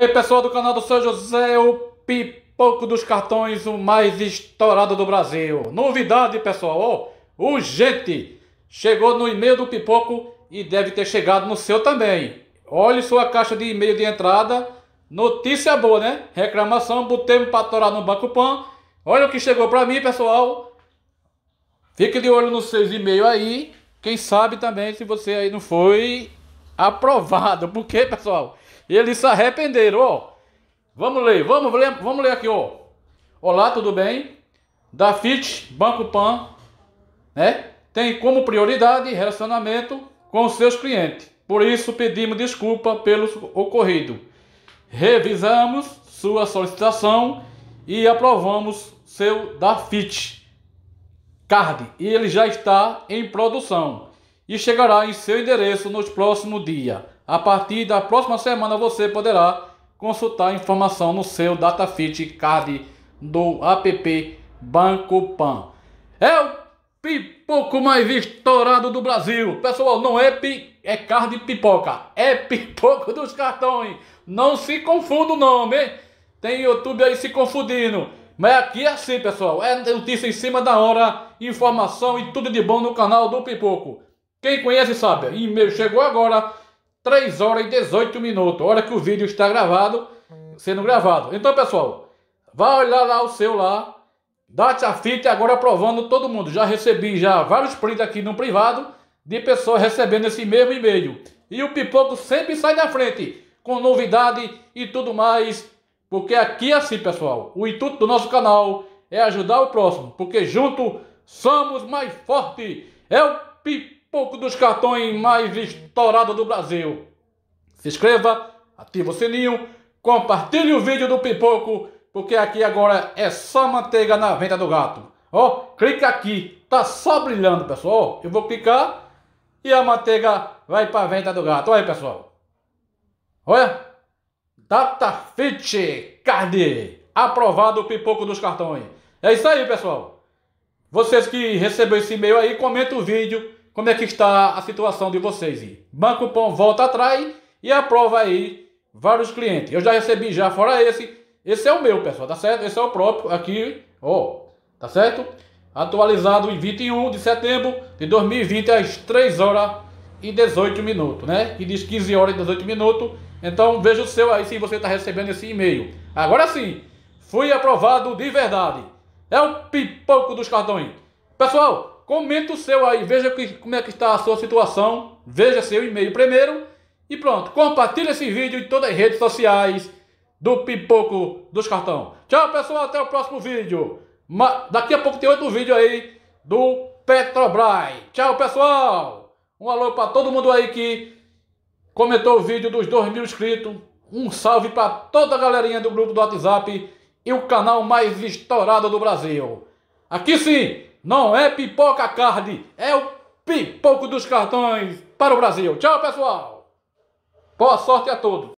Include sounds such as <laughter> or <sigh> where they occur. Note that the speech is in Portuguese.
E aí pessoal do canal do São José, o pipoco dos cartões, o mais estourado do Brasil. Novidade pessoal, o oh, urgente, chegou no e-mail do pipoco e deve ter chegado no seu também. Olhe sua caixa de e-mail de entrada, notícia boa né? Reclamação, botei para atorar no Banco Pan. Olha o que chegou para mim pessoal. Fique de olho nos seus e-mails aí. Quem sabe também se você aí não foi aprovado. Por quê pessoal? Eles se arrependeram, ó. Vamos ler, vamos ler, vamos ler aqui, ó. Olá, tudo bem? Da FIT, Banco Pan, né? Tem como prioridade relacionamento com seus clientes. Por isso pedimos desculpa pelo ocorrido. Revisamos sua solicitação e aprovamos seu da FIT Card. E ele já está em produção e chegará em seu endereço nos próximos dias. A partir da próxima semana você poderá consultar a informação no seu Datafit Card do app Banco Pan. É o pipoco mais estourado do Brasil. Pessoal, não é, pi, é card pipoca, é <laughs> pipoco dos cartões. Não se confunda o nome, hein? Tem YouTube aí se confundindo. Mas aqui é assim, pessoal. É notícia em cima da hora, informação e tudo de bom no canal do Pipoco. Quem conhece sabe. E mail chegou agora 3 horas e 18 minutos, hora que o vídeo está gravado, sendo gravado. Então, pessoal, vá olhar lá o seu lá, Date a fita agora aprovando todo mundo. Já recebi já vários prints aqui no privado de pessoas recebendo esse mesmo e-mail. E o Pipoco sempre sai da frente com novidade e tudo mais. Porque aqui é assim, pessoal. O intuito do nosso canal é ajudar o próximo. Porque junto somos mais forte. É o Pipoco pouco dos cartões mais estourados do Brasil. Se inscreva, ative o sininho, compartilhe o vídeo do Pipoco, porque aqui agora é só manteiga na venda do gato. Ó, clica aqui, tá só brilhando, pessoal. Eu vou clicar e a manteiga vai para a venda do gato. Olha aí, pessoal. Olha. Datafit Card. Aprovado o pipoco dos cartões. É isso aí, pessoal. Vocês que receberam esse e-mail aí, comenta o vídeo como é que está a situação de vocês Banco Pão volta atrás e aprova aí vários clientes. Eu já recebi já, fora esse. Esse é o meu, pessoal, tá certo? Esse é o próprio aqui, ó, tá certo? Atualizado em 21 de setembro de 2020 às 3 horas e 18 minutos, né? Que diz 15 horas e 18 minutos. Então veja o seu aí se você está recebendo esse e-mail. Agora sim, fui aprovado de verdade. É o pipoco dos cartões. Pessoal, Comenta o seu aí, veja que, como é que está a sua situação, veja seu e-mail primeiro e pronto. Compartilha esse vídeo em todas as redes sociais do Pipoco dos Cartão. Tchau pessoal, até o próximo vídeo. Ma daqui a pouco tem outro vídeo aí do Petrobras. Tchau pessoal, um alô para todo mundo aí que comentou o vídeo dos 2 mil inscritos. Um salve para toda a galerinha do grupo do WhatsApp e o canal mais estourado do Brasil. Aqui sim! Não é pipoca card, é o pipoco dos cartões para o Brasil. Tchau, pessoal. Boa sorte a todos.